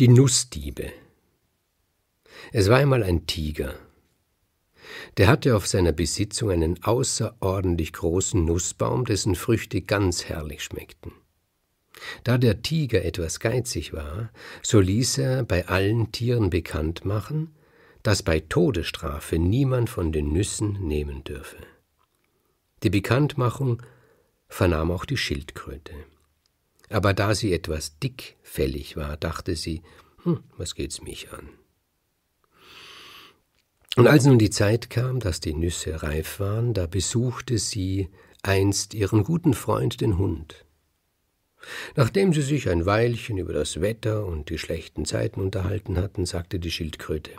Die Nussdiebe. Es war einmal ein Tiger. Der hatte auf seiner Besitzung einen außerordentlich großen Nussbaum, dessen Früchte ganz herrlich schmeckten. Da der Tiger etwas geizig war, so ließ er bei allen Tieren bekannt machen, dass bei Todesstrafe niemand von den Nüssen nehmen dürfe. Die Bekanntmachung vernahm auch die Schildkröte aber da sie etwas dickfällig war, dachte sie, hm, was geht's mich an? Und als nun die Zeit kam, dass die Nüsse reif waren, da besuchte sie einst ihren guten Freund den Hund. Nachdem sie sich ein Weilchen über das Wetter und die schlechten Zeiten unterhalten hatten, sagte die Schildkröte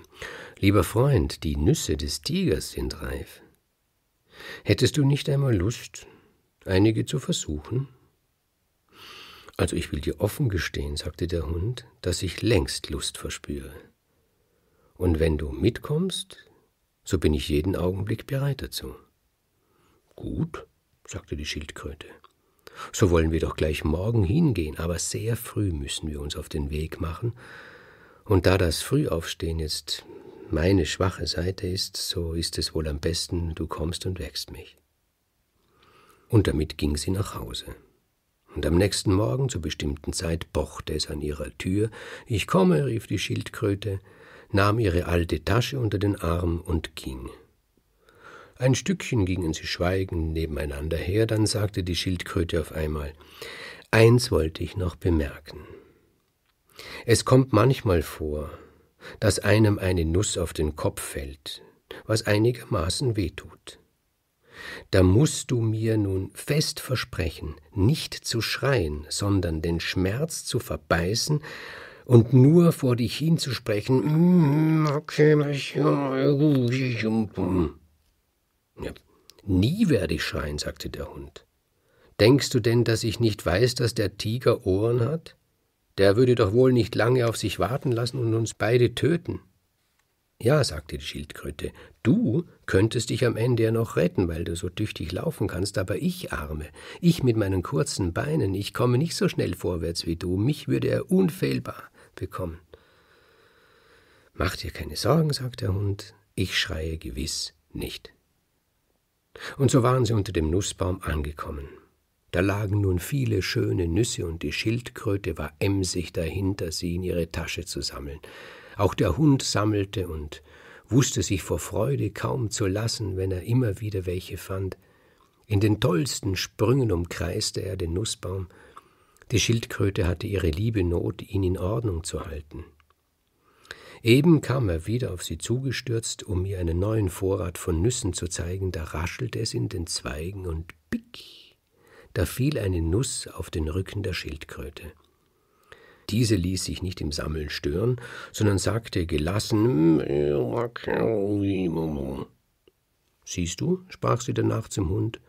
Lieber Freund, die Nüsse des Tigers sind reif. Hättest du nicht einmal Lust, einige zu versuchen? Also ich will dir offen gestehen, sagte der Hund, dass ich längst Lust verspüre. Und wenn du mitkommst, so bin ich jeden Augenblick bereit dazu. Gut, sagte die Schildkröte. So wollen wir doch gleich morgen hingehen, aber sehr früh müssen wir uns auf den Weg machen. Und da das Frühaufstehen jetzt meine schwache Seite ist, so ist es wohl am besten, du kommst und wächst mich. Und damit ging sie nach Hause und am nächsten Morgen zur bestimmten Zeit pochte es an ihrer Tür. Ich komme, rief die Schildkröte, nahm ihre alte Tasche unter den Arm und ging. Ein Stückchen gingen sie schweigend nebeneinander her, dann sagte die Schildkröte auf einmal Eins wollte ich noch bemerken. Es kommt manchmal vor, dass einem eine Nuss auf den Kopf fällt, was einigermaßen wehtut da mußt du mir nun fest versprechen, nicht zu schreien, sondern den Schmerz zu verbeißen und nur vor dich hinzusprechen. Mm, ja, nie werde ich schreien, sagte der Hund. Denkst du denn, dass ich nicht weiß, dass der Tiger Ohren hat? Der würde doch wohl nicht lange auf sich warten lassen und uns beide töten. Ja, sagte die Schildkröte, du könntest dich am Ende ja noch retten, weil du so tüchtig laufen kannst, aber ich arme, ich mit meinen kurzen Beinen, ich komme nicht so schnell vorwärts wie du, mich würde er unfehlbar bekommen. Mach dir keine Sorgen, sagte der Hund, ich schreie gewiss nicht. Und so waren sie unter dem Nussbaum angekommen. Da lagen nun viele schöne Nüsse, und die Schildkröte war emsig dahinter, sie in ihre Tasche zu sammeln. Auch der Hund sammelte und wusste sich vor Freude kaum zu lassen, wenn er immer wieder welche fand. In den tollsten Sprüngen umkreiste er den Nussbaum. Die Schildkröte hatte ihre liebe Not, ihn in Ordnung zu halten. Eben kam er wieder auf sie zugestürzt, um ihr einen neuen Vorrat von Nüssen zu zeigen, da raschelte es in den Zweigen und pick, da fiel eine Nuss auf den Rücken der Schildkröte. Diese ließ sich nicht im Sammeln stören, sondern sagte gelassen Siehst du, sprach sie danach zum Hund,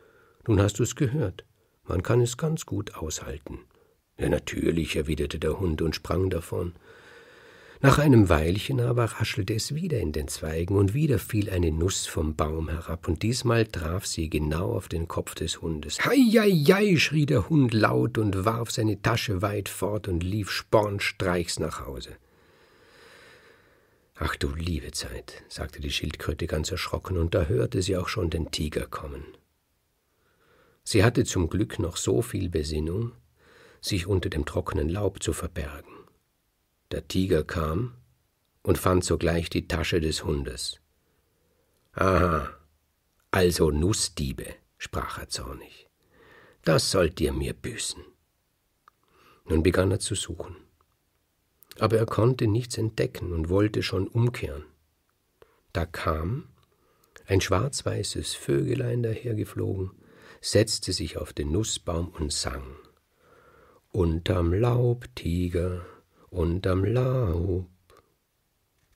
nun hast du es gehört. Man kann es ganz gut aushalten. Ja, natürlich, erwiderte der Hund und sprang davon. Nach einem Weilchen aber raschelte es wieder in den Zweigen, und wieder fiel eine Nuss vom Baum herab, und diesmal traf sie genau auf den Kopf des Hundes. Hei, jei, jei, schrie der Hund laut und warf seine Tasche weit fort und lief spornstreichs nach Hause. Ach du liebe Zeit, sagte die Schildkröte ganz erschrocken, und da hörte sie auch schon den Tiger kommen. Sie hatte zum Glück noch so viel Besinnung, sich unter dem trockenen Laub zu verbergen. Der Tiger kam und fand sogleich die Tasche des Hundes. Aha, also Nussdiebe, sprach er zornig. Das sollt ihr mir büßen. Nun begann er zu suchen. Aber er konnte nichts entdecken und wollte schon umkehren. Da kam ein schwarz-weißes Vögelein dahergeflogen, setzte sich auf den Nussbaum und sang. Unterm Laub, Tiger, unterm Laub.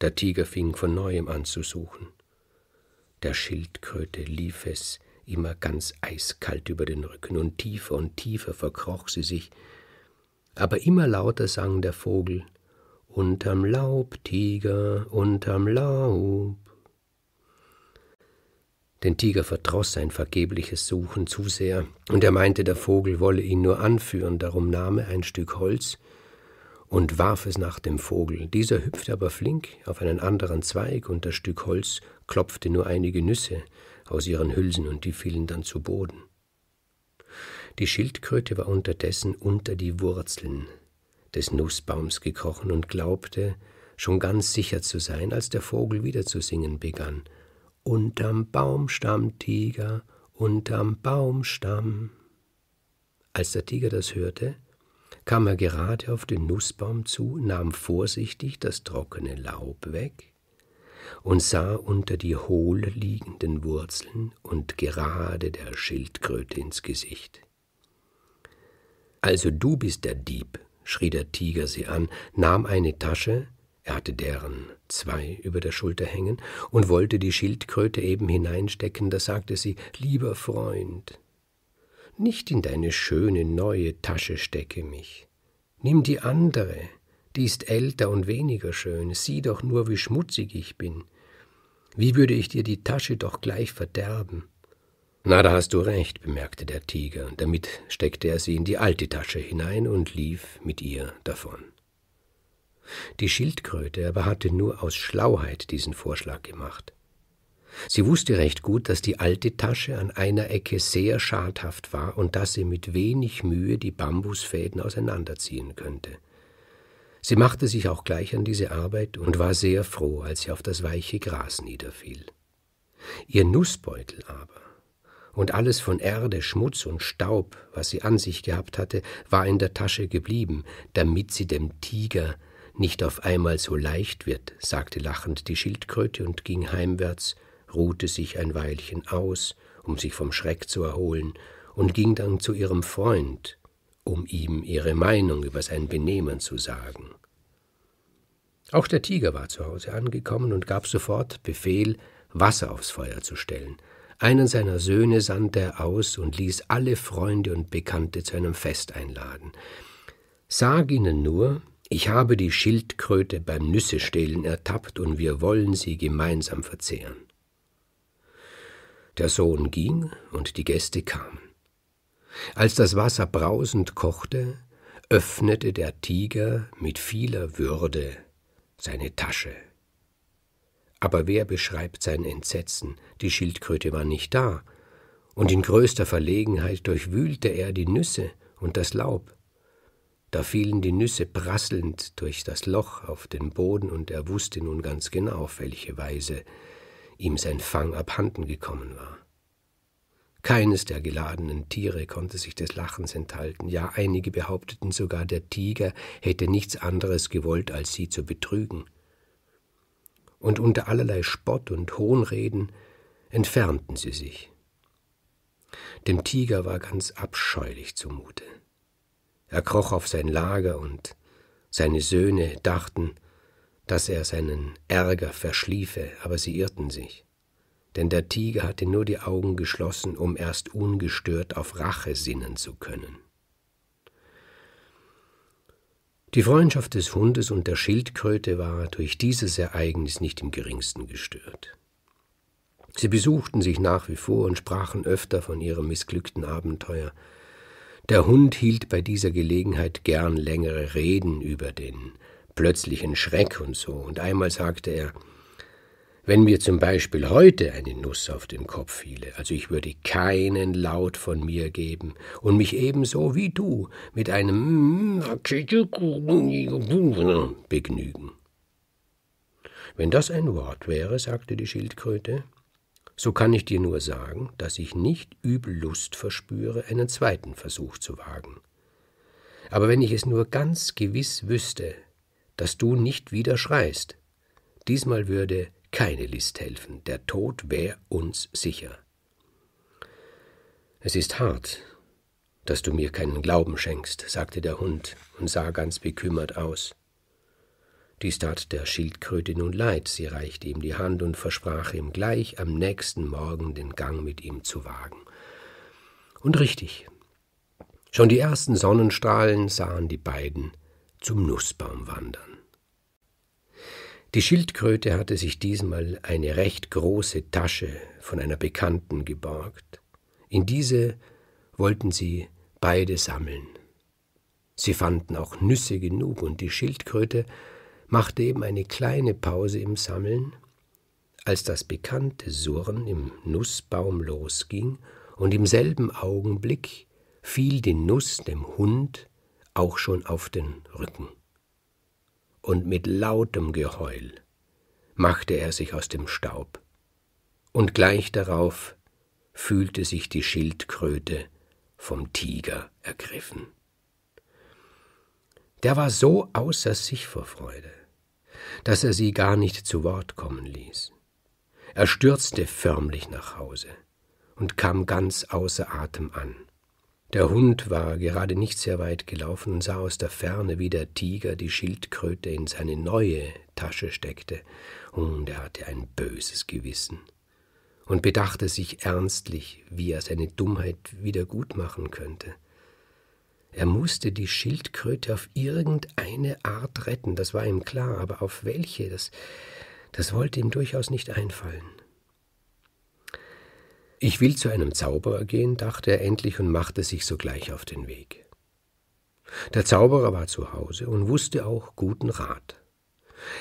Der Tiger fing von neuem an zu suchen. Der Schildkröte lief es immer ganz eiskalt über den Rücken, und tiefer und tiefer verkroch sie sich, aber immer lauter sang der Vogel Unterm Laub, Tiger, unterm Laub. Den Tiger verdroß sein vergebliches Suchen zu sehr, und er meinte, der Vogel wolle ihn nur anführen, darum nahm er ein Stück Holz und warf es nach dem Vogel. Dieser hüpfte aber flink auf einen anderen Zweig und das Stück Holz klopfte nur einige Nüsse aus ihren Hülsen und die fielen dann zu Boden. Die Schildkröte war unterdessen unter die Wurzeln des Nussbaums gekrochen und glaubte, schon ganz sicher zu sein, als der Vogel wieder zu singen begann. Unterm Baumstamm, Tiger, unterm Baumstamm. Als der Tiger das hörte, kam er gerade auf den Nussbaum zu, nahm vorsichtig das trockene Laub weg und sah unter die hohl liegenden Wurzeln und gerade der Schildkröte ins Gesicht. Also du bist der Dieb, schrie der Tiger sie an, nahm eine Tasche, er hatte deren zwei über der Schulter hängen, und wollte die Schildkröte eben hineinstecken, da sagte sie Lieber Freund, nicht in deine schöne neue Tasche stecke mich. Nimm die andere, die ist älter und weniger schön, sieh doch nur, wie schmutzig ich bin. Wie würde ich dir die Tasche doch gleich verderben? Na, da hast du recht, bemerkte der Tiger, damit steckte er sie in die alte Tasche hinein und lief mit ihr davon. Die Schildkröte aber hatte nur aus Schlauheit diesen Vorschlag gemacht. Sie wusste recht gut, dass die alte Tasche an einer Ecke sehr schadhaft war und dass sie mit wenig Mühe die Bambusfäden auseinanderziehen könnte. Sie machte sich auch gleich an diese Arbeit und war sehr froh, als sie auf das weiche Gras niederfiel. Ihr Nussbeutel aber und alles von Erde, Schmutz und Staub, was sie an sich gehabt hatte, war in der Tasche geblieben, damit sie dem Tiger nicht auf einmal so leicht wird, sagte lachend die Schildkröte und ging heimwärts, ruhte sich ein Weilchen aus, um sich vom Schreck zu erholen, und ging dann zu ihrem Freund, um ihm ihre Meinung über sein Benehmen zu sagen. Auch der Tiger war zu Hause angekommen und gab sofort Befehl, Wasser aufs Feuer zu stellen. Einen seiner Söhne sandte er aus und ließ alle Freunde und Bekannte zu einem Fest einladen. Sag ihnen nur, ich habe die Schildkröte beim Nüsse stehlen ertappt und wir wollen sie gemeinsam verzehren. Der Sohn ging und die Gäste kamen. Als das Wasser brausend kochte, öffnete der Tiger mit vieler Würde seine Tasche. Aber wer beschreibt sein Entsetzen? Die Schildkröte war nicht da, und in größter Verlegenheit durchwühlte er die Nüsse und das Laub. Da fielen die Nüsse prasselnd durch das Loch auf den Boden, und er wusste nun ganz genau, auf welche Weise ihm sein Fang abhanden gekommen war. Keines der geladenen Tiere konnte sich des Lachens enthalten, ja einige behaupteten sogar, der Tiger hätte nichts anderes gewollt, als sie zu betrügen. Und unter allerlei Spott und Hohnreden entfernten sie sich. Dem Tiger war ganz abscheulich zumute. Er kroch auf sein Lager und seine Söhne dachten, dass er seinen Ärger verschliefe, aber sie irrten sich. Denn der Tiger hatte nur die Augen geschlossen, um erst ungestört auf Rache sinnen zu können. Die Freundschaft des Hundes und der Schildkröte war durch dieses Ereignis nicht im geringsten gestört. Sie besuchten sich nach wie vor und sprachen öfter von ihrem missglückten Abenteuer. Der Hund hielt bei dieser Gelegenheit gern längere Reden über den plötzlichen Schreck und so. Und einmal sagte er, wenn mir zum Beispiel heute eine Nuss auf den Kopf fiele, also ich würde keinen Laut von mir geben und mich ebenso wie du mit einem begnügen. Wenn das ein Wort wäre, sagte die Schildkröte, so kann ich dir nur sagen, dass ich nicht übel Lust verspüre, einen zweiten Versuch zu wagen. Aber wenn ich es nur ganz gewiss wüsste, dass du nicht wieder schreist. Diesmal würde keine List helfen, der Tod wäre uns sicher. Es ist hart, dass du mir keinen Glauben schenkst, sagte der Hund und sah ganz bekümmert aus. Dies tat der Schildkröte nun leid, sie reichte ihm die Hand und versprach ihm gleich am nächsten Morgen den Gang mit ihm zu wagen. Und richtig, schon die ersten Sonnenstrahlen sahen die beiden zum Nussbaum wandern. Die Schildkröte hatte sich diesmal eine recht große Tasche von einer Bekannten geborgt. In diese wollten sie beide sammeln. Sie fanden auch Nüsse genug, und die Schildkröte machte eben eine kleine Pause im Sammeln, als das bekannte Surren im Nussbaum losging, und im selben Augenblick fiel die Nuss dem Hund auch schon auf den Rücken und mit lautem Geheul machte er sich aus dem Staub, und gleich darauf fühlte sich die Schildkröte vom Tiger ergriffen. Der war so außer sich vor Freude, dass er sie gar nicht zu Wort kommen ließ. Er stürzte förmlich nach Hause und kam ganz außer Atem an. Der Hund war gerade nicht sehr weit gelaufen und sah aus der Ferne, wie der Tiger die Schildkröte in seine neue Tasche steckte, und er hatte ein böses Gewissen und bedachte sich ernstlich, wie er seine Dummheit wieder gut machen könnte. Er musste die Schildkröte auf irgendeine Art retten, das war ihm klar, aber auf welche, das, das wollte ihm durchaus nicht einfallen. Ich will zu einem Zauberer gehen, dachte er endlich und machte sich sogleich auf den Weg. Der Zauberer war zu Hause und wusste auch guten Rat.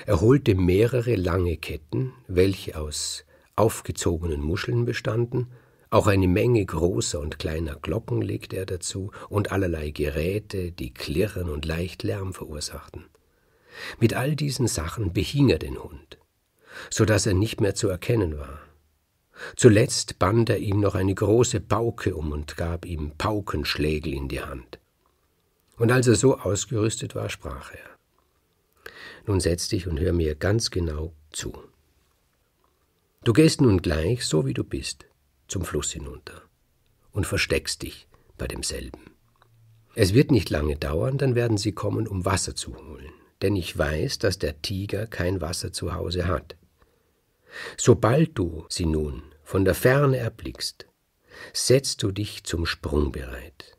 Er holte mehrere lange Ketten, welche aus aufgezogenen Muscheln bestanden, auch eine Menge großer und kleiner Glocken legte er dazu und allerlei Geräte, die klirren und leicht Lärm verursachten. Mit all diesen Sachen behing er den Hund, so dass er nicht mehr zu erkennen war. Zuletzt band er ihm noch eine große Pauke um und gab ihm Paukenschlägel in die Hand. Und als er so ausgerüstet war, sprach er. Nun setz dich und hör mir ganz genau zu. Du gehst nun gleich, so wie du bist, zum Fluss hinunter und versteckst dich bei demselben. Es wird nicht lange dauern, dann werden sie kommen, um Wasser zu holen, denn ich weiß, dass der Tiger kein Wasser zu Hause hat. Sobald du sie nun von der Ferne erblickst, setzt du dich zum Sprung bereit.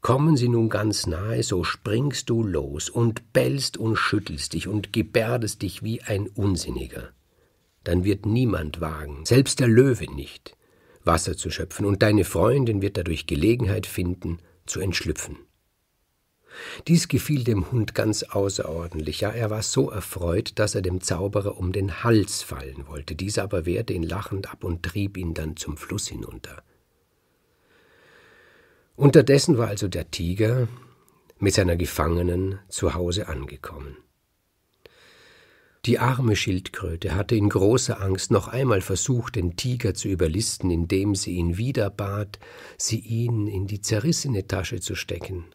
Kommen sie nun ganz nahe, so springst du los und bellst und schüttelst dich und gebärdest dich wie ein Unsinniger. Dann wird niemand wagen, selbst der Löwe nicht, Wasser zu schöpfen, und deine Freundin wird dadurch Gelegenheit finden, zu entschlüpfen. Dies gefiel dem Hund ganz außerordentlich, ja er war so erfreut, dass er dem Zauberer um den Hals fallen wollte, dieser aber wehrte ihn lachend ab und trieb ihn dann zum Fluss hinunter. Unterdessen war also der Tiger mit seiner Gefangenen zu Hause angekommen. Die arme Schildkröte hatte in großer Angst noch einmal versucht, den Tiger zu überlisten, indem sie ihn wieder bat, sie ihn in die zerrissene Tasche zu stecken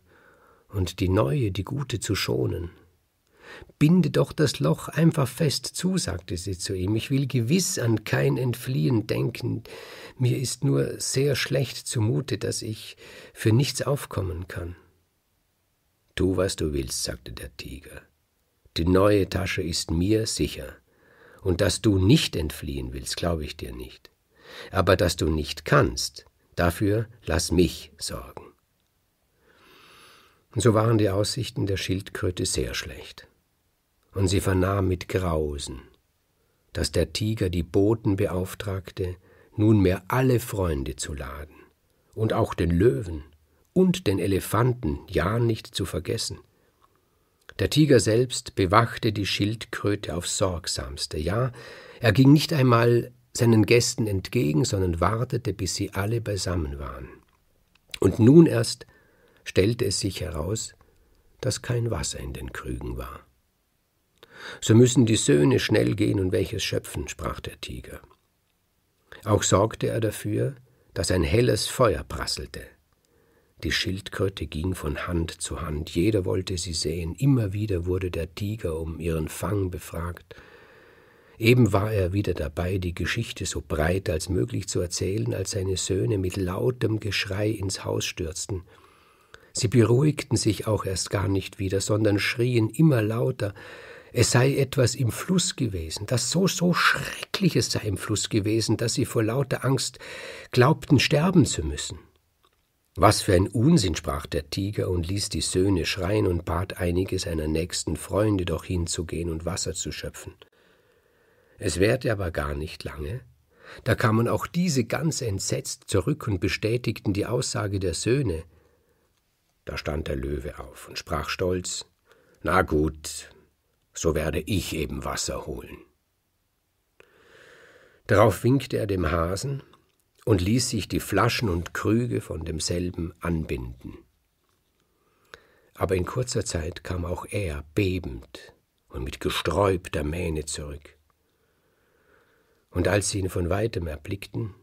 und die neue, die gute zu schonen. Binde doch das Loch einfach fest zu, sagte sie zu ihm. Ich will gewiss an kein Entfliehen denken. Mir ist nur sehr schlecht zumute, dass ich für nichts aufkommen kann. Tu, was du willst, sagte der Tiger. Die neue Tasche ist mir sicher. Und dass du nicht entfliehen willst, glaube ich dir nicht. Aber dass du nicht kannst, dafür lass mich sorgen. Und So waren die Aussichten der Schildkröte sehr schlecht. Und sie vernahm mit Grausen, dass der Tiger die Boten beauftragte, nunmehr alle Freunde zu laden und auch den Löwen und den Elefanten ja nicht zu vergessen. Der Tiger selbst bewachte die Schildkröte aufs sorgsamste, ja, er ging nicht einmal seinen Gästen entgegen, sondern wartete, bis sie alle beisammen waren. Und nun erst stellte es sich heraus, dass kein Wasser in den Krügen war. So müssen die Söhne schnell gehen und welches schöpfen, sprach der Tiger. Auch sorgte er dafür, dass ein helles Feuer prasselte. Die Schildkröte ging von Hand zu Hand, jeder wollte sie sehen, immer wieder wurde der Tiger um ihren Fang befragt. Eben war er wieder dabei, die Geschichte so breit als möglich zu erzählen, als seine Söhne mit lautem Geschrei ins Haus stürzten Sie beruhigten sich auch erst gar nicht wieder, sondern schrien immer lauter, es sei etwas im Fluss gewesen, das so, so Schreckliches sei im Fluss gewesen, dass sie vor lauter Angst glaubten, sterben zu müssen. Was für ein Unsinn, sprach der Tiger und ließ die Söhne schreien und bat einige seiner nächsten Freunde, doch hinzugehen und Wasser zu schöpfen. Es währte aber gar nicht lange, da kamen auch diese ganz entsetzt zurück und bestätigten die Aussage der Söhne, da stand der Löwe auf und sprach stolz Na gut, so werde ich eben Wasser holen. Darauf winkte er dem Hasen und ließ sich die Flaschen und Krüge von demselben anbinden. Aber in kurzer Zeit kam auch er, bebend und mit gesträubter Mähne zurück. Und als sie ihn von weitem erblickten,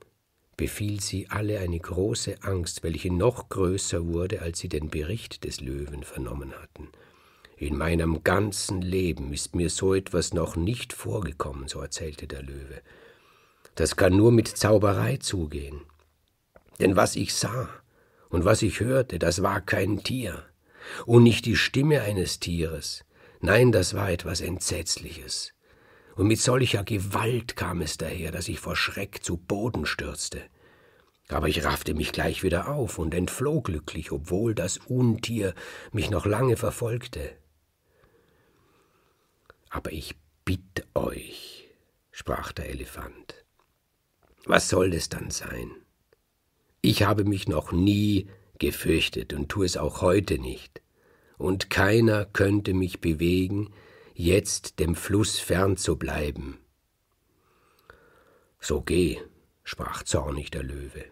befiel sie alle eine große Angst, welche noch größer wurde, als sie den Bericht des Löwen vernommen hatten. In meinem ganzen Leben ist mir so etwas noch nicht vorgekommen, so erzählte der Löwe. Das kann nur mit Zauberei zugehen. Denn was ich sah und was ich hörte, das war kein Tier und nicht die Stimme eines Tieres. Nein, das war etwas Entsetzliches, und mit solcher Gewalt kam es daher, dass ich vor Schreck zu Boden stürzte. Aber ich raffte mich gleich wieder auf und entfloh glücklich, obwohl das Untier mich noch lange verfolgte. Aber ich bitt euch, sprach der Elefant, was soll es dann sein? Ich habe mich noch nie gefürchtet und tue es auch heute nicht, und keiner könnte mich bewegen, jetzt dem Fluss fern zu bleiben. So geh, sprach zornig der Löwe.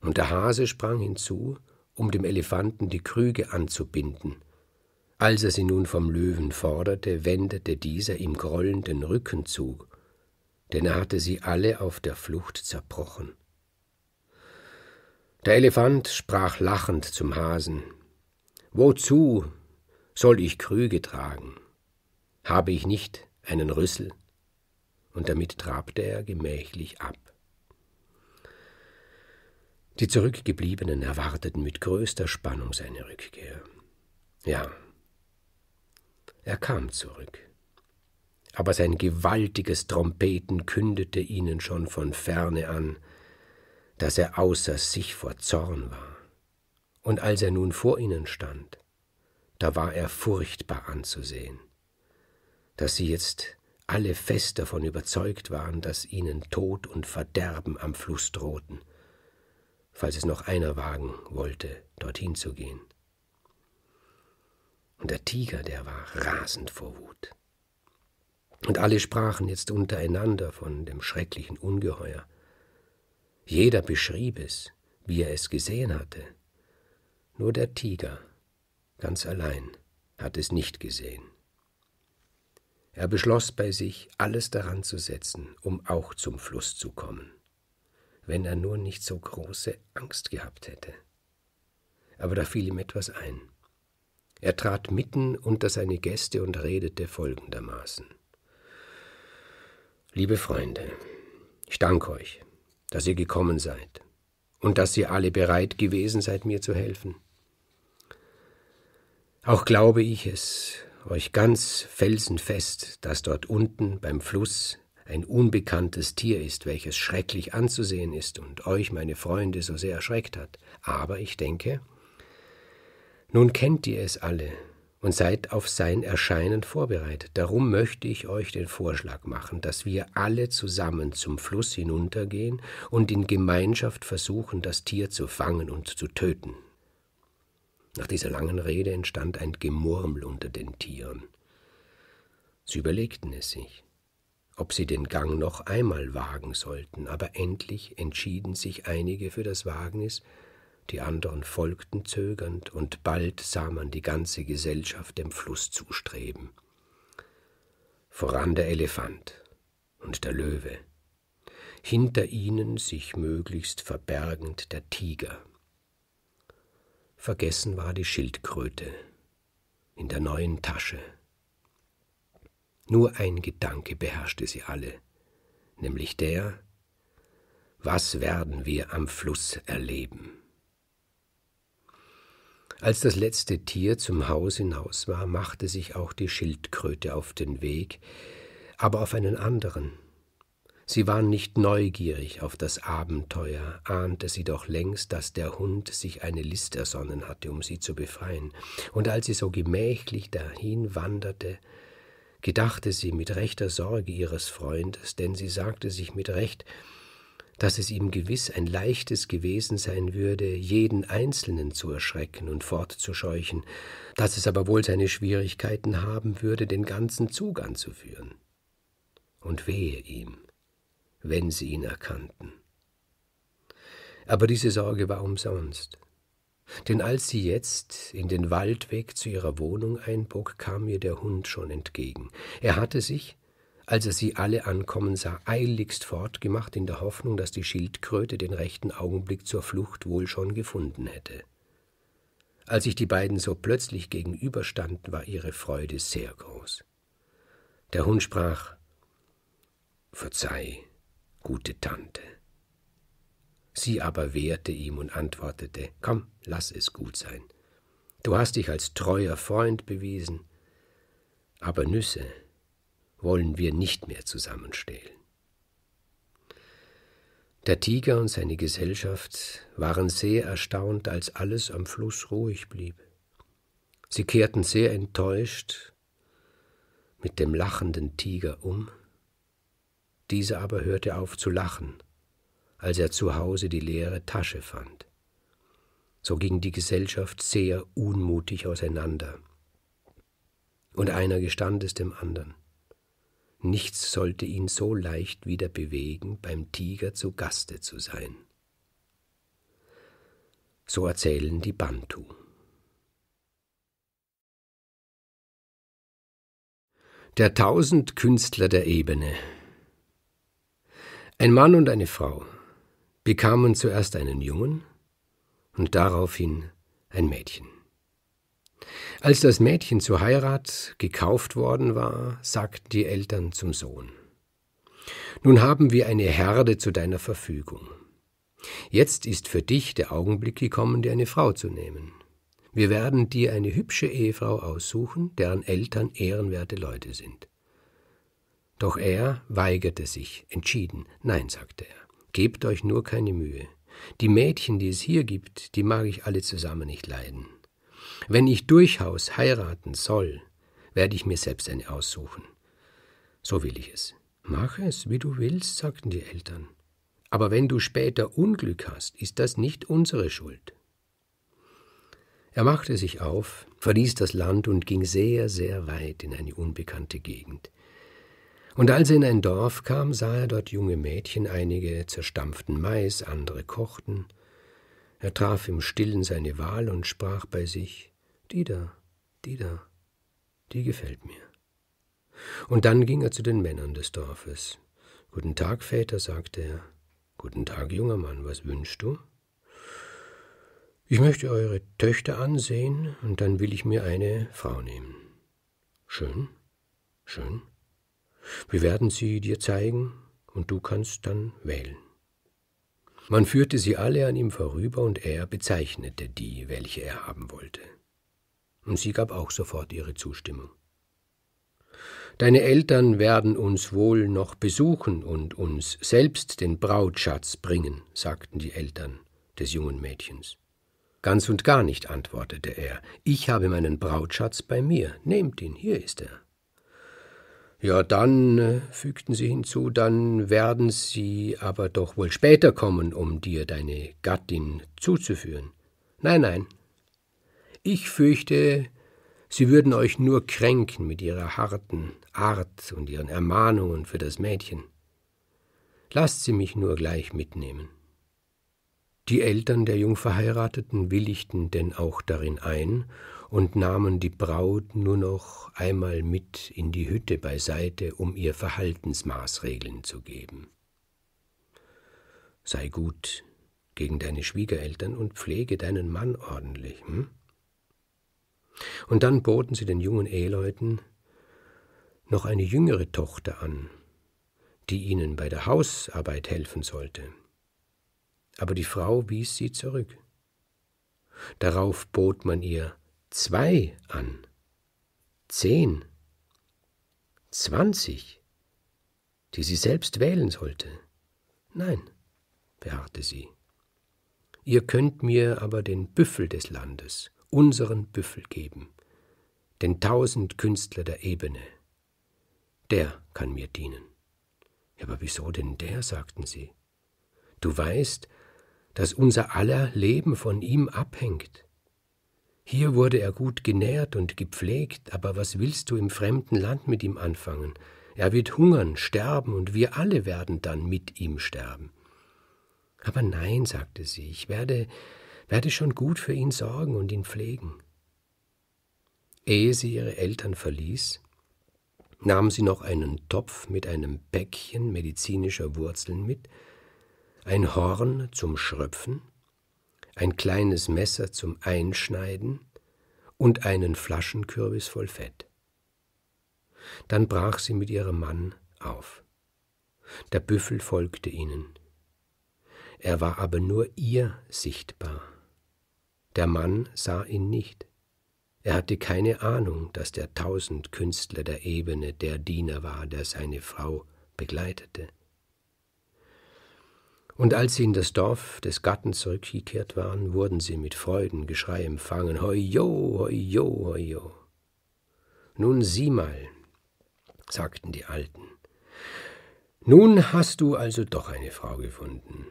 Und der Hase sprang hinzu, um dem Elefanten die Krüge anzubinden. Als er sie nun vom Löwen forderte, wendete dieser ihm grollend den Rücken zu, denn er hatte sie alle auf der Flucht zerbrochen. Der Elefant sprach lachend zum Hasen Wozu soll ich Krüge tragen? habe ich nicht einen Rüssel. Und damit trabte er gemächlich ab. Die Zurückgebliebenen erwarteten mit größter Spannung seine Rückkehr. Ja, er kam zurück. Aber sein gewaltiges Trompeten kündete ihnen schon von ferne an, dass er außer sich vor Zorn war. Und als er nun vor ihnen stand, da war er furchtbar anzusehen dass sie jetzt alle fest davon überzeugt waren, dass ihnen Tod und Verderben am Fluss drohten, falls es noch einer wagen wollte, dorthin zu gehen. Und der Tiger, der war rasend vor Wut. Und alle sprachen jetzt untereinander von dem schrecklichen Ungeheuer. Jeder beschrieb es, wie er es gesehen hatte. Nur der Tiger, ganz allein, hat es nicht gesehen. Er beschloss bei sich, alles daran zu setzen, um auch zum Fluss zu kommen, wenn er nur nicht so große Angst gehabt hätte. Aber da fiel ihm etwas ein. Er trat mitten unter seine Gäste und redete folgendermaßen. Liebe Freunde, ich danke euch, dass ihr gekommen seid und dass ihr alle bereit gewesen seid, mir zu helfen. Auch glaube ich es euch ganz felsenfest, dass dort unten beim Fluss ein unbekanntes Tier ist, welches schrecklich anzusehen ist und euch, meine Freunde, so sehr erschreckt hat. Aber ich denke, nun kennt ihr es alle und seid auf sein Erscheinen vorbereitet. Darum möchte ich euch den Vorschlag machen, dass wir alle zusammen zum Fluss hinuntergehen und in Gemeinschaft versuchen, das Tier zu fangen und zu töten. Nach dieser langen Rede entstand ein Gemurmel unter den Tieren. Sie überlegten es sich, ob sie den Gang noch einmal wagen sollten, aber endlich entschieden sich einige für das Wagnis, die anderen folgten zögernd, und bald sah man die ganze Gesellschaft dem Fluss zustreben. Voran der Elefant und der Löwe, hinter ihnen sich möglichst verbergend der Tiger vergessen war die Schildkröte in der neuen Tasche. Nur ein Gedanke beherrschte sie alle, nämlich der, was werden wir am Fluss erleben? Als das letzte Tier zum Haus hinaus war, machte sich auch die Schildkröte auf den Weg, aber auf einen anderen, Sie war nicht neugierig auf das Abenteuer, ahnte sie doch längst, dass der Hund sich eine List ersonnen hatte, um sie zu befreien, und als sie so gemächlich dahin wanderte, gedachte sie mit rechter Sorge ihres Freundes, denn sie sagte sich mit Recht, dass es ihm gewiss ein leichtes gewesen sein würde, jeden Einzelnen zu erschrecken und fortzuscheuchen, dass es aber wohl seine Schwierigkeiten haben würde, den ganzen Zug anzuführen. Und wehe ihm, wenn sie ihn erkannten. Aber diese Sorge war umsonst. Denn als sie jetzt in den Waldweg zu ihrer Wohnung einbog, kam ihr der Hund schon entgegen. Er hatte sich, als er sie alle ankommen sah, eiligst fortgemacht in der Hoffnung, dass die Schildkröte den rechten Augenblick zur Flucht wohl schon gefunden hätte. Als sich die beiden so plötzlich gegenüberstanden, war ihre Freude sehr groß. Der Hund sprach Verzeih, gute Tante. Sie aber wehrte ihm und antwortete Komm, lass es gut sein. Du hast dich als treuer Freund bewiesen, aber Nüsse wollen wir nicht mehr zusammenstellen. Der Tiger und seine Gesellschaft waren sehr erstaunt, als alles am Fluss ruhig blieb. Sie kehrten sehr enttäuscht mit dem lachenden Tiger um dieser aber hörte auf zu lachen, als er zu Hause die leere Tasche fand. So ging die Gesellschaft sehr unmutig auseinander. Und einer gestand es dem anderen. Nichts sollte ihn so leicht wieder bewegen, beim Tiger zu Gaste zu sein. So erzählen die Bantu. Der Tausendkünstler der Ebene ein Mann und eine Frau bekamen zuerst einen Jungen und daraufhin ein Mädchen. Als das Mädchen zur Heirat gekauft worden war, sagten die Eltern zum Sohn Nun haben wir eine Herde zu deiner Verfügung. Jetzt ist für dich der Augenblick gekommen, dir eine Frau zu nehmen. Wir werden dir eine hübsche Ehefrau aussuchen, deren Eltern ehrenwerte Leute sind. Doch er weigerte sich, entschieden. Nein, sagte er, gebt euch nur keine Mühe. Die Mädchen, die es hier gibt, die mag ich alle zusammen nicht leiden. Wenn ich durchaus heiraten soll, werde ich mir selbst eine aussuchen. So will ich es. Mach es, wie du willst, sagten die Eltern. Aber wenn du später Unglück hast, ist das nicht unsere Schuld. Er machte sich auf, verließ das Land und ging sehr, sehr weit in eine unbekannte Gegend. Und als er in ein Dorf kam, sah er dort junge Mädchen, einige zerstampften Mais, andere kochten. Er traf im Stillen seine Wahl und sprach bei sich, die da, die da, die gefällt mir. Und dann ging er zu den Männern des Dorfes. Guten Tag, Väter, sagte er. Guten Tag, junger Mann, was wünschst du? Ich möchte eure Töchter ansehen und dann will ich mir eine Frau nehmen. Schön, schön. Wir werden sie dir zeigen und du kannst dann wählen. Man führte sie alle an ihm vorüber und er bezeichnete die, welche er haben wollte. Und sie gab auch sofort ihre Zustimmung. Deine Eltern werden uns wohl noch besuchen und uns selbst den Brautschatz bringen, sagten die Eltern des jungen Mädchens. Ganz und gar nicht, antwortete er, ich habe meinen Brautschatz bei mir, nehmt ihn, hier ist er. Ja, dann, äh, fügten sie hinzu, dann werden sie aber doch wohl später kommen, um dir deine Gattin zuzuführen. Nein, nein. Ich fürchte, sie würden euch nur kränken mit ihrer harten Art und ihren Ermahnungen für das Mädchen. Lasst sie mich nur gleich mitnehmen. Die Eltern der Jungverheirateten willigten denn auch darin ein und nahmen die Braut nur noch einmal mit in die Hütte beiseite, um ihr Verhaltensmaßregeln zu geben. Sei gut gegen deine Schwiegereltern und pflege deinen Mann ordentlich. Hm? Und dann boten sie den jungen Eheleuten noch eine jüngere Tochter an, die ihnen bei der Hausarbeit helfen sollte. Aber die Frau wies sie zurück. Darauf bot man ihr zwei an, zehn, zwanzig, die sie selbst wählen sollte. Nein, beharrte sie. Ihr könnt mir aber den Büffel des Landes, unseren Büffel geben, den tausend Künstler der Ebene. Der kann mir dienen. Ja, aber wieso denn der? sagten sie. Du weißt, dass unser aller Leben von ihm abhängt. Hier wurde er gut genährt und gepflegt, aber was willst du im fremden Land mit ihm anfangen? Er wird hungern, sterben, und wir alle werden dann mit ihm sterben. Aber nein, sagte sie, ich werde, werde schon gut für ihn sorgen und ihn pflegen. Ehe sie ihre Eltern verließ, nahm sie noch einen Topf mit einem Päckchen medizinischer Wurzeln mit, ein Horn zum Schröpfen ein kleines Messer zum Einschneiden und einen Flaschenkürbis voll Fett. Dann brach sie mit ihrem Mann auf. Der Büffel folgte ihnen. Er war aber nur ihr sichtbar. Der Mann sah ihn nicht. Er hatte keine Ahnung, dass der Tausendkünstler der Ebene der Diener war, der seine Frau begleitete. Und als sie in das Dorf des Gatten zurückgekehrt waren, wurden sie mit Freudengeschrei empfangen. Hoi jo, hoi jo, hoi jo. Nun sieh mal, sagten die Alten. Nun hast du also doch eine Frau gefunden.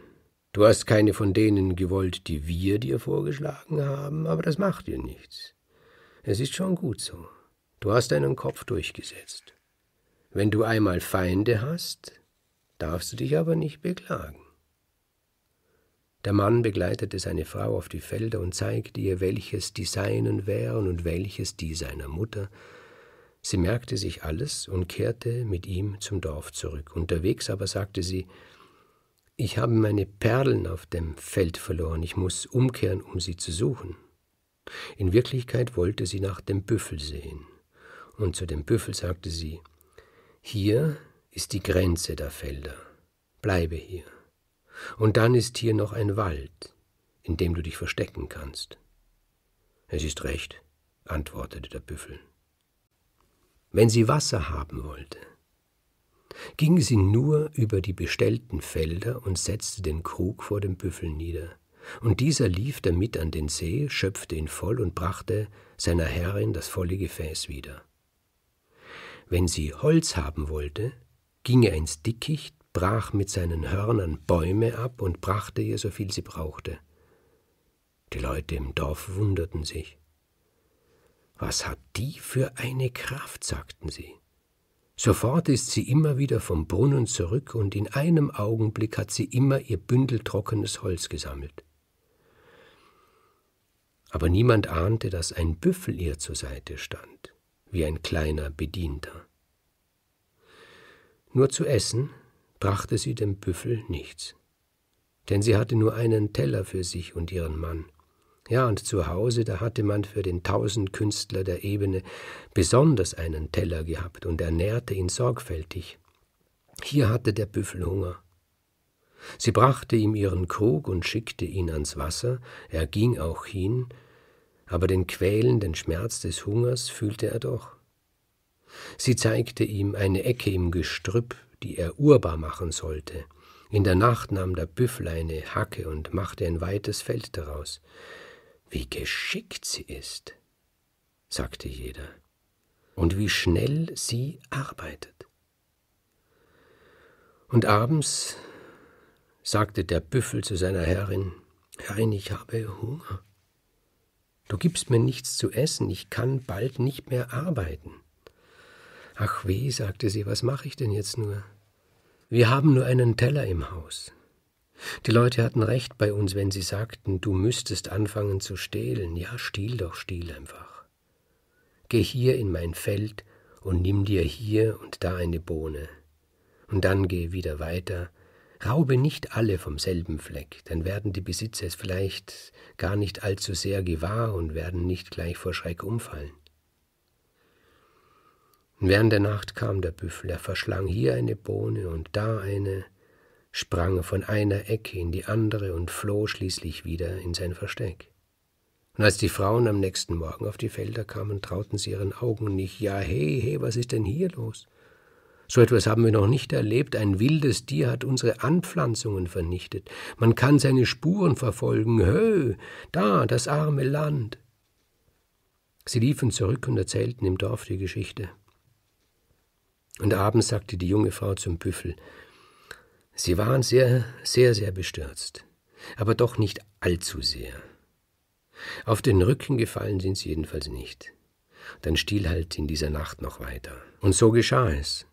Du hast keine von denen gewollt, die wir dir vorgeschlagen haben, aber das macht dir nichts. Es ist schon gut so. Du hast deinen Kopf durchgesetzt. Wenn du einmal Feinde hast, darfst du dich aber nicht beklagen. Der Mann begleitete seine Frau auf die Felder und zeigte ihr, welches die seinen wären und welches die seiner Mutter. Sie merkte sich alles und kehrte mit ihm zum Dorf zurück. Unterwegs aber sagte sie Ich habe meine Perlen auf dem Feld verloren, ich muss umkehren, um sie zu suchen. In Wirklichkeit wollte sie nach dem Büffel sehen. Und zu dem Büffel sagte sie Hier ist die Grenze der Felder. Bleibe hier. Und dann ist hier noch ein Wald, in dem du dich verstecken kannst. Es ist recht, antwortete der Büffel. Wenn sie Wasser haben wollte, ging sie nur über die bestellten Felder und setzte den Krug vor dem Büffel nieder. Und dieser lief damit an den See, schöpfte ihn voll und brachte seiner Herrin das volle Gefäß wieder. Wenn sie Holz haben wollte, ging er ins Dickicht brach mit seinen Hörnern Bäume ab und brachte ihr so viel sie brauchte. Die Leute im Dorf wunderten sich. Was hat die für eine Kraft, sagten sie. Sofort ist sie immer wieder vom Brunnen zurück und in einem Augenblick hat sie immer ihr Bündel trockenes Holz gesammelt. Aber niemand ahnte, dass ein Büffel ihr zur Seite stand, wie ein kleiner Bedienter. Nur zu essen brachte sie dem Büffel nichts. Denn sie hatte nur einen Teller für sich und ihren Mann. Ja, und zu Hause, da hatte man für den Tausendkünstler der Ebene besonders einen Teller gehabt und ernährte ihn sorgfältig. Hier hatte der Büffel Hunger. Sie brachte ihm ihren Krug und schickte ihn ans Wasser, er ging auch hin, aber den quälenden Schmerz des Hungers fühlte er doch. Sie zeigte ihm eine Ecke im Gestrüpp, die er urbar machen sollte. In der Nacht nahm der Büffel eine Hacke und machte ein weites Feld daraus. Wie geschickt sie ist, sagte jeder, und wie schnell sie arbeitet. Und abends sagte der Büffel zu seiner Herrin, Herrin, ich habe Hunger. Du gibst mir nichts zu essen, ich kann bald nicht mehr arbeiten. Ach weh, sagte sie, was mache ich denn jetzt nur? Wir haben nur einen Teller im Haus. Die Leute hatten recht bei uns, wenn sie sagten, du müsstest anfangen zu stehlen. Ja, stiehl doch, stiehl einfach. Geh hier in mein Feld und nimm dir hier und da eine Bohne. Und dann geh wieder weiter. Raube nicht alle vom selben Fleck, dann werden die Besitzer es vielleicht gar nicht allzu sehr gewahr und werden nicht gleich vor Schreck umfallen während der Nacht kam der Büffel, er verschlang hier eine Bohne und da eine, sprang von einer Ecke in die andere und floh schließlich wieder in sein Versteck. Und als die Frauen am nächsten Morgen auf die Felder kamen, trauten sie ihren Augen nicht. Ja, hey, hey, was ist denn hier los? So etwas haben wir noch nicht erlebt. Ein wildes Tier hat unsere Anpflanzungen vernichtet. Man kann seine Spuren verfolgen. Hö, da, das arme Land. Sie liefen zurück und erzählten im Dorf die Geschichte. Und abends sagte die junge Frau zum Büffel, Sie waren sehr, sehr, sehr bestürzt, aber doch nicht allzu sehr. Auf den Rücken gefallen sind sie jedenfalls nicht. Dann stiehl halt in dieser Nacht noch weiter. Und so geschah es.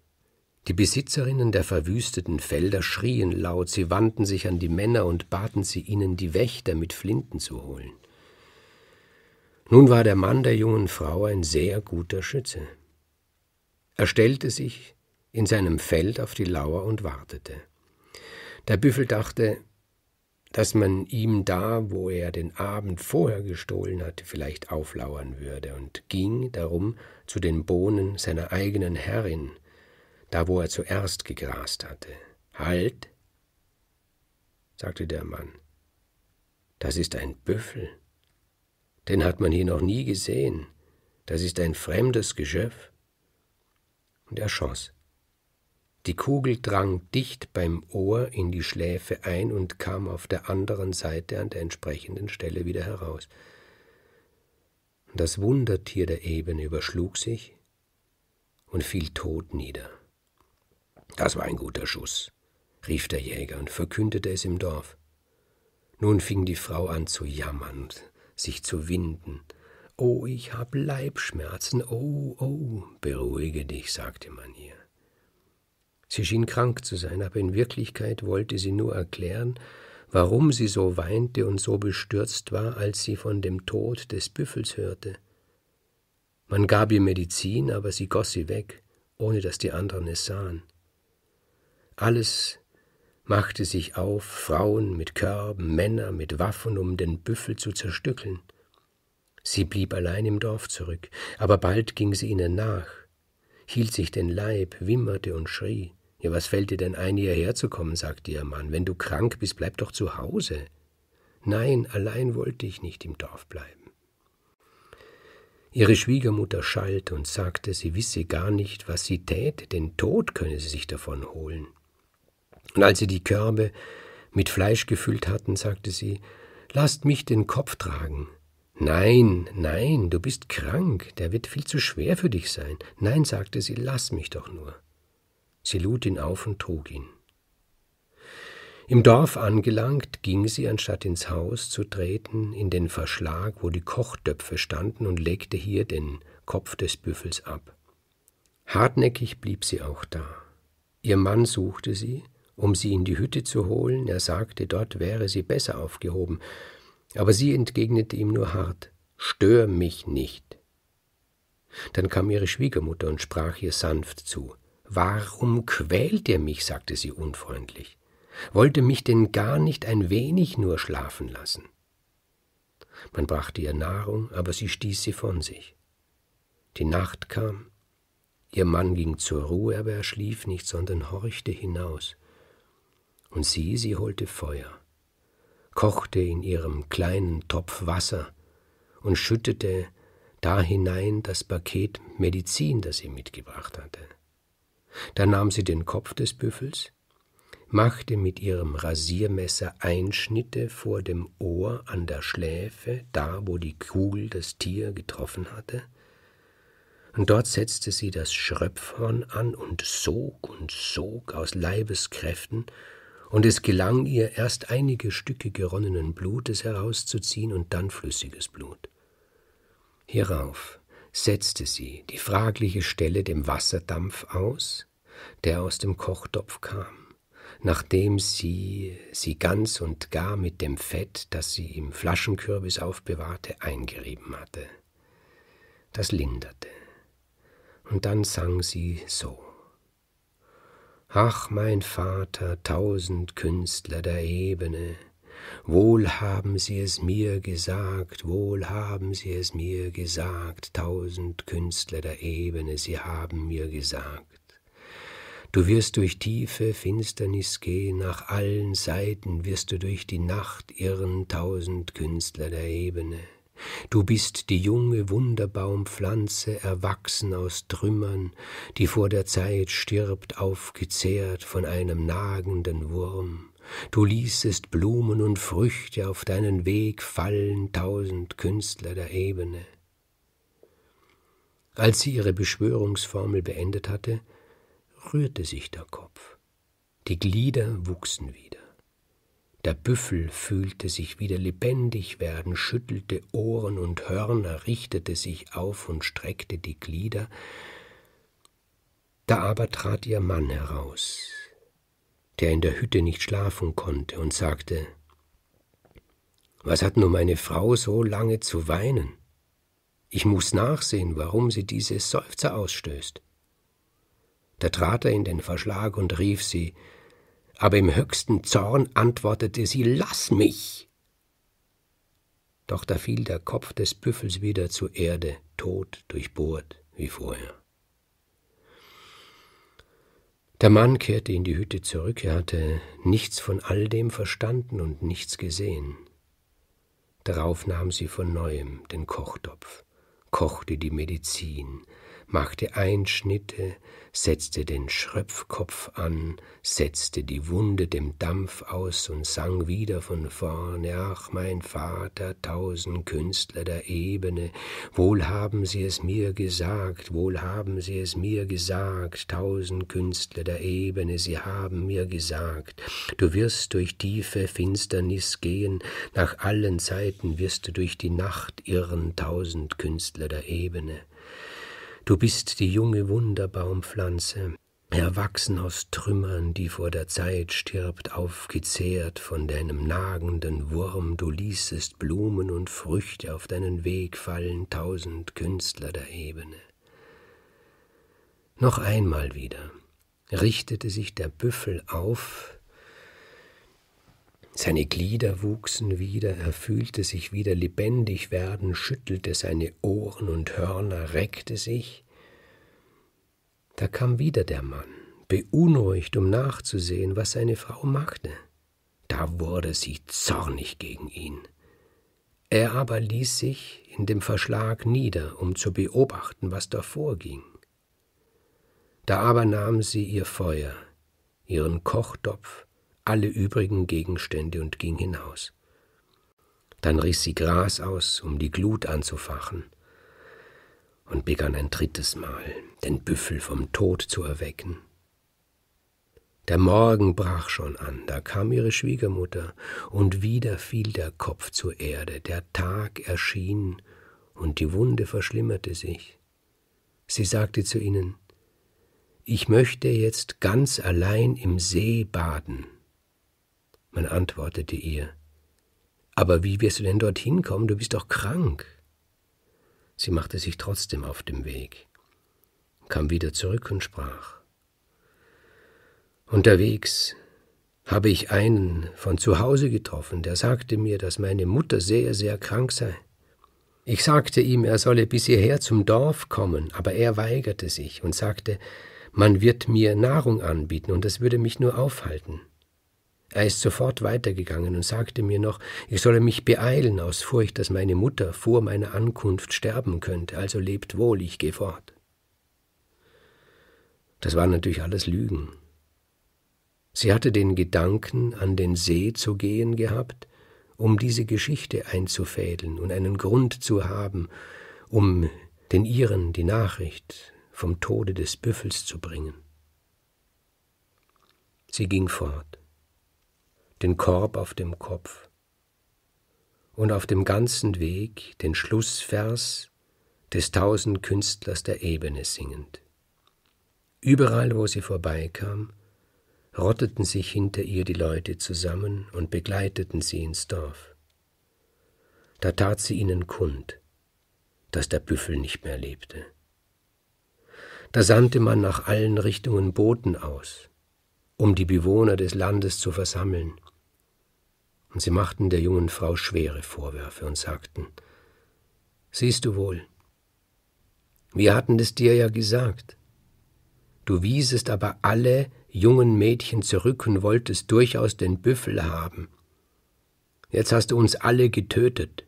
Die Besitzerinnen der verwüsteten Felder schrien laut, sie wandten sich an die Männer und baten sie, ihnen die Wächter mit Flinten zu holen. Nun war der Mann der jungen Frau ein sehr guter Schütze. Er stellte sich in seinem Feld auf die Lauer und wartete. Der Büffel dachte, dass man ihm da, wo er den Abend vorher gestohlen hatte, vielleicht auflauern würde, und ging darum zu den Bohnen seiner eigenen Herrin, da wo er zuerst gegrast hatte. Halt, sagte der Mann, das ist ein Büffel. Den hat man hier noch nie gesehen. Das ist ein fremdes Geschöpf und erschoss. Die Kugel drang dicht beim Ohr in die Schläfe ein und kam auf der anderen Seite an der entsprechenden Stelle wieder heraus. Das Wundertier der Ebene überschlug sich und fiel tot nieder. Das war ein guter Schuss, rief der Jäger und verkündete es im Dorf. Nun fing die Frau an zu jammern und sich zu winden. Oh, ich habe Leibschmerzen. Oh, oh. Beruhige dich, sagte man ihr. Sie schien krank zu sein, aber in Wirklichkeit wollte sie nur erklären, warum sie so weinte und so bestürzt war, als sie von dem Tod des Büffels hörte. Man gab ihr Medizin, aber sie goss sie weg, ohne dass die anderen es sahen. Alles machte sich auf, Frauen mit Körben, Männer mit Waffen, um den Büffel zu zerstückeln. Sie blieb allein im Dorf zurück, aber bald ging sie ihnen nach, hielt sich den Leib, wimmerte und schrie. Ja, was fällt dir denn ein, hierher zu kommen, sagte ihr Mann. Wenn du krank bist, bleib doch zu Hause. Nein, allein wollte ich nicht im Dorf bleiben. Ihre Schwiegermutter schalt und sagte, sie wisse gar nicht, was sie täte, denn Tod könne sie sich davon holen. Und als sie die Körbe mit Fleisch gefüllt hatten, sagte sie, Lasst mich den Kopf tragen, Nein, nein, du bist krank, der wird viel zu schwer für dich sein. Nein, sagte sie, lass mich doch nur. Sie lud ihn auf und trug ihn. Im Dorf angelangt, ging sie, anstatt ins Haus zu treten, in den Verschlag, wo die Kochtöpfe standen, und legte hier den Kopf des Büffels ab. Hartnäckig blieb sie auch da. Ihr Mann suchte sie, um sie in die Hütte zu holen, er sagte, dort wäre sie besser aufgehoben, aber sie entgegnete ihm nur hart Stör mich nicht. Dann kam ihre Schwiegermutter und sprach ihr sanft zu. Warum quält ihr mich? sagte sie unfreundlich. Wollte mich denn gar nicht ein wenig nur schlafen lassen? Man brachte ihr Nahrung, aber sie stieß sie von sich. Die Nacht kam, ihr Mann ging zur Ruhe, aber er schlief nicht, sondern horchte hinaus. Und sie, sie holte Feuer kochte in ihrem kleinen Topf Wasser und schüttete da hinein das Paket Medizin, das sie mitgebracht hatte. Da nahm sie den Kopf des Büffels, machte mit ihrem Rasiermesser Einschnitte vor dem Ohr an der Schläfe, da wo die Kugel das Tier getroffen hatte, und dort setzte sie das Schröpfhorn an und sog und sog aus Leibeskräften und es gelang ihr, erst einige Stücke geronnenen Blutes herauszuziehen und dann flüssiges Blut. Hierauf setzte sie die fragliche Stelle dem Wasserdampf aus, der aus dem Kochtopf kam, nachdem sie sie ganz und gar mit dem Fett, das sie im Flaschenkürbis aufbewahrte, eingerieben hatte. Das linderte. Und dann sang sie so. Ach, mein Vater, tausend Künstler der Ebene, wohl haben sie es mir gesagt, wohl haben sie es mir gesagt, tausend Künstler der Ebene, sie haben mir gesagt. Du wirst durch tiefe Finsternis gehen, nach allen Seiten wirst du durch die Nacht irren, tausend Künstler der Ebene. Du bist die junge Wunderbaumpflanze, erwachsen aus Trümmern, die vor der Zeit stirbt, aufgezehrt von einem nagenden Wurm. Du ließest Blumen und Früchte auf deinen Weg fallen, tausend Künstler der Ebene. Als sie ihre Beschwörungsformel beendet hatte, rührte sich der Kopf. Die Glieder wuchsen wieder. Der Büffel fühlte sich wieder lebendig werden, schüttelte Ohren und Hörner, richtete sich auf und streckte die Glieder. Da aber trat ihr Mann heraus, der in der Hütte nicht schlafen konnte, und sagte Was hat nur meine Frau so lange zu weinen? Ich muß nachsehen, warum sie diese Seufzer ausstößt. Da trat er in den Verschlag und rief sie aber im höchsten Zorn antwortete sie Lass mich. Doch da fiel der Kopf des Büffels wieder zur Erde, tot durchbohrt wie vorher. Der Mann kehrte in die Hütte zurück, er hatte nichts von all dem verstanden und nichts gesehen. Darauf nahm sie von neuem den Kochtopf, kochte die Medizin, machte Einschnitte, setzte den Schröpfkopf an, setzte die Wunde dem Dampf aus und sang wieder von vorne, ach mein Vater, tausend Künstler der Ebene, wohl haben sie es mir gesagt, wohl haben sie es mir gesagt, tausend Künstler der Ebene, sie haben mir gesagt, du wirst durch tiefe Finsternis gehen, nach allen Zeiten wirst du durch die Nacht irren, tausend Künstler der Ebene. Du bist die junge Wunderbaumpflanze, erwachsen aus Trümmern, die vor der Zeit stirbt, aufgezehrt von deinem nagenden Wurm, du ließest Blumen und Früchte auf deinen Weg fallen, tausend Künstler der Ebene. Noch einmal wieder richtete sich der Büffel auf, seine Glieder wuchsen wieder, er fühlte sich wieder lebendig werden, schüttelte seine Ohren und Hörner, reckte sich. Da kam wieder der Mann, beunruhigt, um nachzusehen, was seine Frau machte. Da wurde sie zornig gegen ihn. Er aber ließ sich in dem Verschlag nieder, um zu beobachten, was da vorging. Da aber nahm sie ihr Feuer, ihren Kochtopf alle übrigen Gegenstände und ging hinaus. Dann riss sie Gras aus, um die Glut anzufachen, und begann ein drittes Mal, den Büffel vom Tod zu erwecken. Der Morgen brach schon an, da kam ihre Schwiegermutter, und wieder fiel der Kopf zur Erde, der Tag erschien, und die Wunde verschlimmerte sich. Sie sagte zu ihnen, ich möchte jetzt ganz allein im See baden. Man antwortete ihr, Aber wie wirst du denn dorthin kommen, du bist doch krank. Sie machte sich trotzdem auf den Weg, kam wieder zurück und sprach, Unterwegs habe ich einen von zu Hause getroffen, der sagte mir, dass meine Mutter sehr, sehr krank sei. Ich sagte ihm, er solle bis hierher zum Dorf kommen, aber er weigerte sich und sagte, man wird mir Nahrung anbieten und das würde mich nur aufhalten. Er ist sofort weitergegangen und sagte mir noch, ich solle mich beeilen aus Furcht, dass meine Mutter vor meiner Ankunft sterben könnte, also lebt wohl, ich gehe fort. Das waren natürlich alles Lügen. Sie hatte den Gedanken, an den See zu gehen gehabt, um diese Geschichte einzufädeln und einen Grund zu haben, um den ihren die Nachricht vom Tode des Büffels zu bringen. Sie ging fort den Korb auf dem Kopf und auf dem ganzen Weg den Schlussvers des tausend Künstlers der Ebene singend. Überall, wo sie vorbeikam, rotteten sich hinter ihr die Leute zusammen und begleiteten sie ins Dorf. Da tat sie ihnen kund, dass der Büffel nicht mehr lebte. Da sandte man nach allen Richtungen Boten aus, um die Bewohner des Landes zu versammeln, und sie machten der jungen Frau schwere Vorwürfe und sagten Siehst du wohl, wir hatten es dir ja gesagt. Du wiesest aber alle jungen Mädchen zurück und wolltest durchaus den Büffel haben. Jetzt hast du uns alle getötet.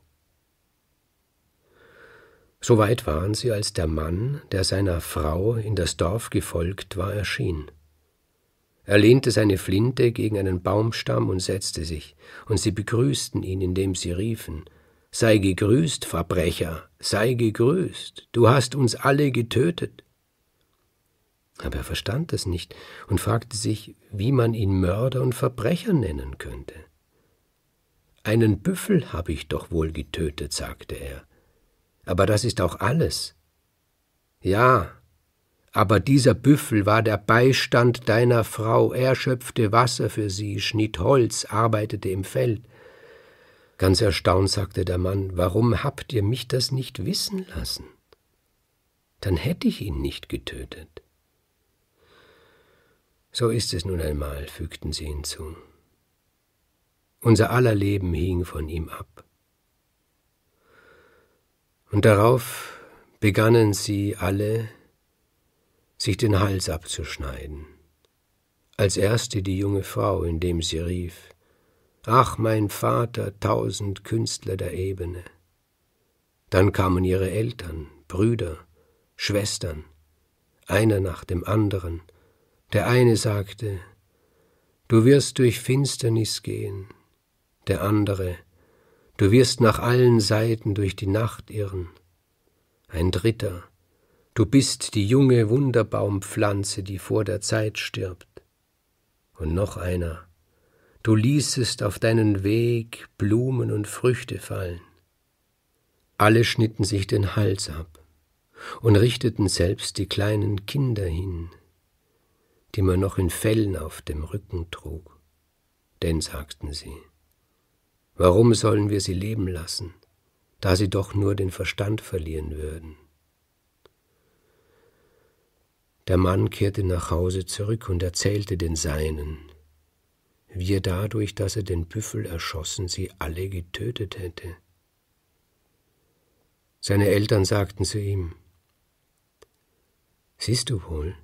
So weit waren sie, als der Mann, der seiner Frau in das Dorf gefolgt war, erschien. Er lehnte seine Flinte gegen einen Baumstamm und setzte sich, und sie begrüßten ihn, indem sie riefen Sei gegrüßt, Verbrecher, sei gegrüßt, du hast uns alle getötet. Aber er verstand es nicht und fragte sich, wie man ihn Mörder und Verbrecher nennen könnte. Einen Büffel habe ich doch wohl getötet, sagte er. Aber das ist auch alles. Ja, aber dieser Büffel war der Beistand deiner Frau, er schöpfte Wasser für sie, schnitt Holz, arbeitete im Feld. Ganz erstaunt sagte der Mann, warum habt ihr mich das nicht wissen lassen? Dann hätte ich ihn nicht getötet. So ist es nun einmal, fügten sie hinzu. Unser aller Leben hing von ihm ab. Und darauf begannen sie alle sich den Hals abzuschneiden. Als erste die junge Frau, indem sie rief Ach, mein Vater, tausend Künstler der Ebene. Dann kamen ihre Eltern, Brüder, Schwestern, einer nach dem anderen. Der eine sagte Du wirst durch Finsternis gehen, der andere Du wirst nach allen Seiten durch die Nacht irren. Ein dritter Du bist die junge Wunderbaumpflanze, die vor der Zeit stirbt. Und noch einer. Du ließest auf deinen Weg Blumen und Früchte fallen. Alle schnitten sich den Hals ab und richteten selbst die kleinen Kinder hin, die man noch in Fellen auf dem Rücken trug. Denn, sagten sie, warum sollen wir sie leben lassen, da sie doch nur den Verstand verlieren würden? Der Mann kehrte nach Hause zurück und erzählte den Seinen, wie er dadurch, dass er den Büffel erschossen, sie alle getötet hätte. Seine Eltern sagten zu ihm, Siehst du wohl,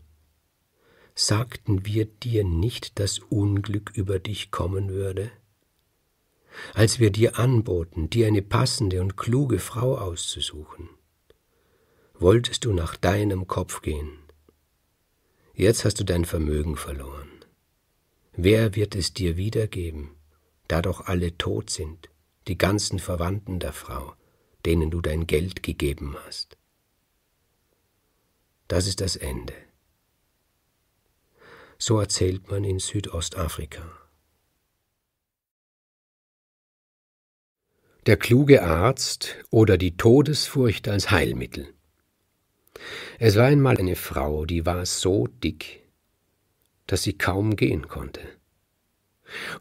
sagten wir dir nicht, dass Unglück über dich kommen würde? Als wir dir anboten, dir eine passende und kluge Frau auszusuchen, wolltest du nach deinem Kopf gehen. Jetzt hast du dein Vermögen verloren. Wer wird es dir wiedergeben, da doch alle tot sind, die ganzen Verwandten der Frau, denen du dein Geld gegeben hast? Das ist das Ende. So erzählt man in Südostafrika. Der kluge Arzt oder die Todesfurcht als Heilmittel. Es war einmal eine Frau, die war so dick, dass sie kaum gehen konnte.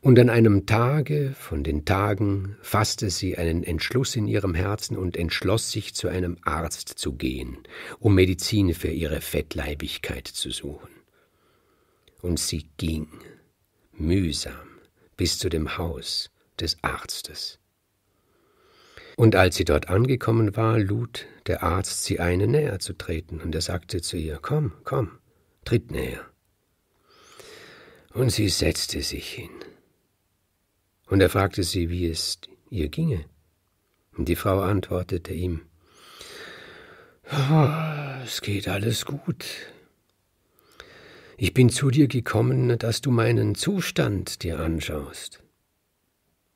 Und an einem Tage von den Tagen fasste sie einen Entschluss in ihrem Herzen und entschloss sich, zu einem Arzt zu gehen, um Medizin für ihre Fettleibigkeit zu suchen. Und sie ging, mühsam, bis zu dem Haus des Arztes. Und als sie dort angekommen war, lud der Arzt sie eine näher zu treten, und er sagte zu ihr, Komm, komm, tritt näher. Und sie setzte sich hin. Und er fragte sie, wie es ihr ginge. Und die Frau antwortete ihm, oh, Es geht alles gut. Ich bin zu dir gekommen, dass du meinen Zustand dir anschaust.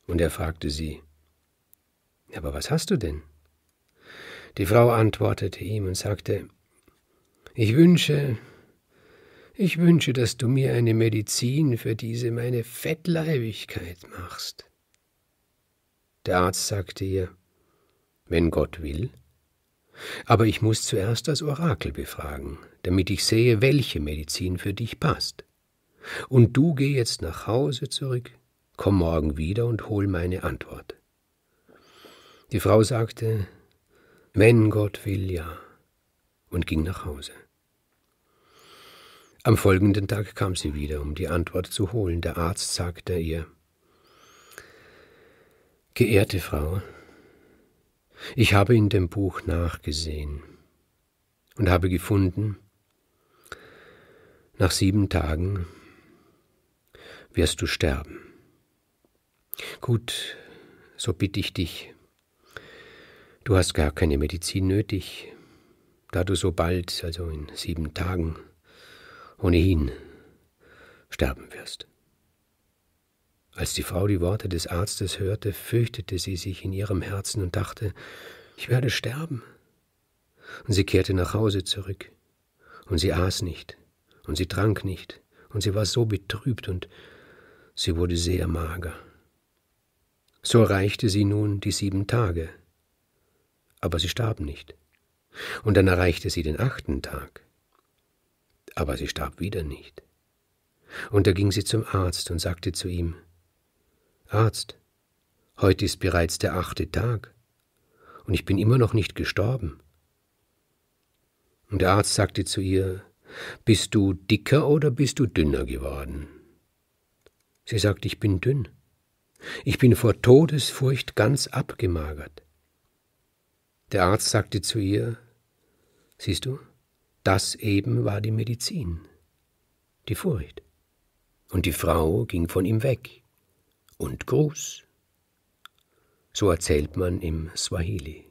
Und er fragte sie, ja, aber was hast du denn? Die Frau antwortete ihm und sagte, ich wünsche, ich wünsche, dass du mir eine Medizin für diese meine Fettleibigkeit machst. Der Arzt sagte ihr, wenn Gott will, aber ich muss zuerst das Orakel befragen, damit ich sehe, welche Medizin für dich passt. Und du geh jetzt nach Hause zurück, komm morgen wieder und hol meine Antwort. Die Frau sagte, wenn Gott will, ja, und ging nach Hause. Am folgenden Tag kam sie wieder, um die Antwort zu holen. Der Arzt sagte ihr, Geehrte Frau, ich habe in dem Buch nachgesehen und habe gefunden, nach sieben Tagen wirst du sterben. Gut, so bitte ich dich, Du hast gar keine Medizin nötig, da du so bald, also in sieben Tagen, ohnehin sterben wirst. Als die Frau die Worte des Arztes hörte, fürchtete sie sich in ihrem Herzen und dachte, ich werde sterben. Und sie kehrte nach Hause zurück, und sie aß nicht, und sie trank nicht, und sie war so betrübt, und sie wurde sehr mager. So erreichte sie nun die sieben Tage, aber sie starb nicht. Und dann erreichte sie den achten Tag, aber sie starb wieder nicht. Und da ging sie zum Arzt und sagte zu ihm, Arzt, heute ist bereits der achte Tag, und ich bin immer noch nicht gestorben. Und der Arzt sagte zu ihr, Bist du dicker oder bist du dünner geworden? Sie sagte, ich bin dünn. Ich bin vor Todesfurcht ganz abgemagert. Der Arzt sagte zu ihr, siehst du, das eben war die Medizin, die Furcht. Und die Frau ging von ihm weg und Gruß. So erzählt man im Swahili.